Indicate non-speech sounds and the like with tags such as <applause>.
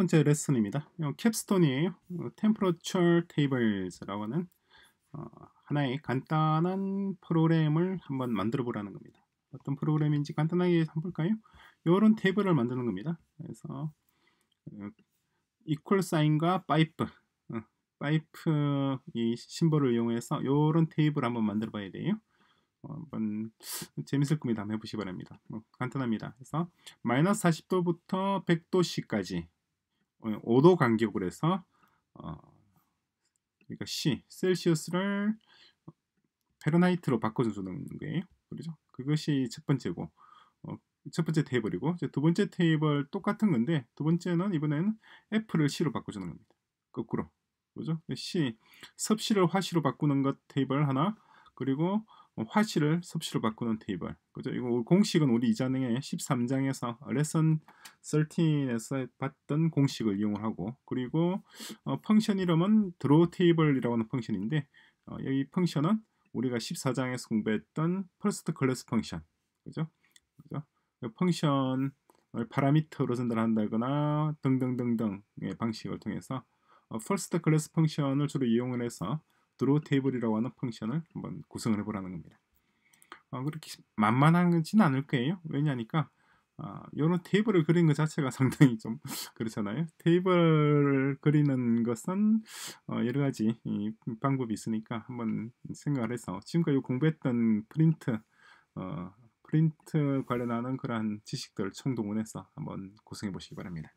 번째 레슨입니다. 캡스톤이에요. 템 e m p 테이블 t 라고 하는 어, 하나의 간단한 프로그램을 한번 만들어 보라는 겁니다. 어떤 프로그램인지 간단하게 한번 볼까요? 이런 테이블을 만드는 겁니다. 그래서 이퀄 사인과 파이프 파이프 이 심볼을 이용해서 이런 테이블 한번 만들어 봐야 돼요. 어, 한번 재밌을 겁니다. 한번 해보시기 바랍니다. 뭐, 간단합니다. 그래서 마이너스 40도부터 100도씨까지 5도 어, 간격으로 해서 어, 그러니까 C 셀시우스를 페르나이트로 바꿔주는 거예요. 그죠? 그것이 첫 번째고 어, 첫 번째 테이블이고 두 번째 테이블 똑같은 건데 두 번째는 이번에는 F를 C로 바꿔주는 겁니다. 거꾸로 그죠? C 섭씨를 화씨로 바꾸는 것 테이블 하나 그리고 화실을 섭씨로 바꾸는 테이블 그죠? 이거 공식은 우리 이자능의 13장에서 레슨 13에서 봤던 공식을 이용을 하고 그리고 어, 펑션 이름은 드로우 테이블이라고 하는 펑션인데 어, 여기 펑션은 우리가 14장에서 공부했던 퍼스트 클래스 펑션 그죠? 그죠? 펑션을 파라미터로 전달한다거나 등등등등의 방식을 통해서 어, 퍼스트 클래스 펑션을 주로 이용을 해서 t r o u g h 테이블이라고 하는 펑션을 한번 구성을 해보라는 겁니다. 어, 그렇게 만만하진 않을 거예요. 왜냐니까 아, 어, 이런 테이블을 그리는 것 자체가 <laughs> 상당히 좀 그렇잖아요. 테이블을 그리는 것은 어, 여러 가지 방법이 있으니까 한번 생각을 해서 지금까지 공부했던 프린트 어, 프린트 관련하는 그러한 지식들을 총동원해서 한번 고생해 보시기 바랍니다.